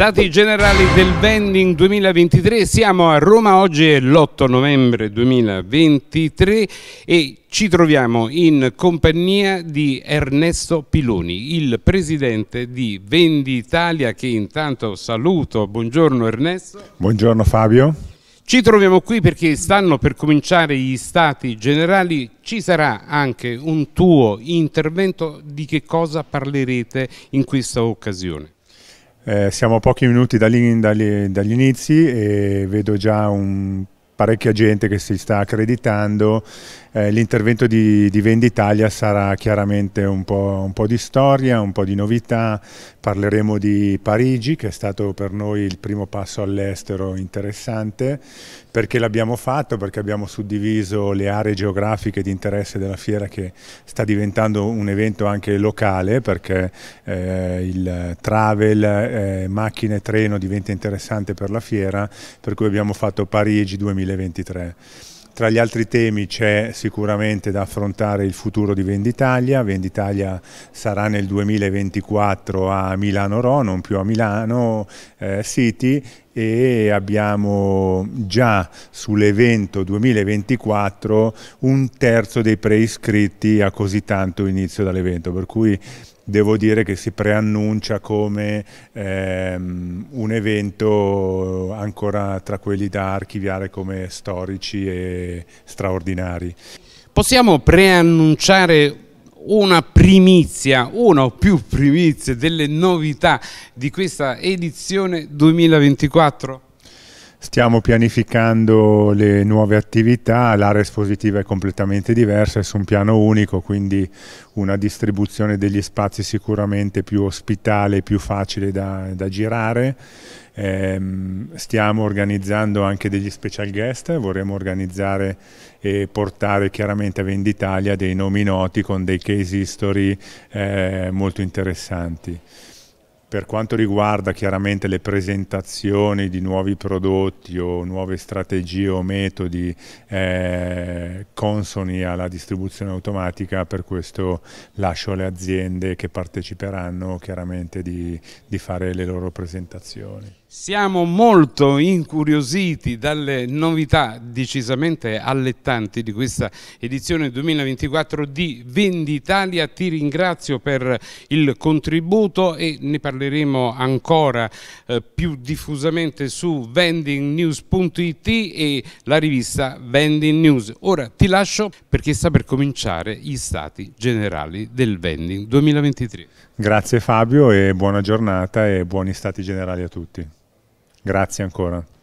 Stati Generali del Vending 2023, siamo a Roma, oggi è l'8 novembre 2023 e ci troviamo in compagnia di Ernesto Piloni, il presidente di Venditalia che intanto saluto. Buongiorno Ernesto. Buongiorno Fabio. Ci troviamo qui perché stanno per cominciare gli stati generali, ci sarà anche un tuo intervento di che cosa parlerete in questa occasione. Eh, siamo a pochi minuti dagli, dagli, dagli inizi e vedo già un parecchia gente che si sta accreditando, eh, l'intervento di, di Venditalia sarà chiaramente un po', un po', di storia, un po' di novità, parleremo di Parigi che è stato per noi il primo passo all'estero interessante, perché l'abbiamo fatto, perché abbiamo suddiviso le aree geografiche di interesse della fiera che sta diventando un evento anche locale, perché eh, il travel, eh, macchine, treno diventa interessante per la fiera, per cui abbiamo fatto Parigi 2000 2023. Tra gli altri temi c'è sicuramente da affrontare il futuro di Venditalia. Venditalia sarà nel 2024 a Milano Ro, non più a Milano eh, City e abbiamo già sull'evento 2024 un terzo dei preiscritti a così tanto inizio dall'evento, per cui devo dire che si preannuncia come ehm, un evento ancora tra quelli da archiviare come storici e straordinari. Possiamo preannunciare una primizia, una o più primizie delle novità di questa edizione 2024? Stiamo pianificando le nuove attività, l'area espositiva è completamente diversa, è su un piano unico, quindi una distribuzione degli spazi sicuramente più ospitale, più facile da, da girare. Eh, stiamo organizzando anche degli special guest, vorremmo organizzare e portare chiaramente a Venditalia dei nomi noti con dei case history eh, molto interessanti. Per quanto riguarda chiaramente le presentazioni di nuovi prodotti o nuove strategie o metodi eh, consoni alla distribuzione automatica, per questo lascio alle aziende che parteciperanno chiaramente di, di fare le loro presentazioni. Siamo molto incuriositi dalle novità decisamente allettanti di questa edizione 2024 di Venditalia. Ti ringrazio per il contributo e ne parliamo parleremo ancora eh, più diffusamente su vendingnews.it e la rivista Vending News. Ora ti lascio perché sta per cominciare gli stati generali del vending 2023. Grazie Fabio e buona giornata e buoni stati generali a tutti. Grazie ancora.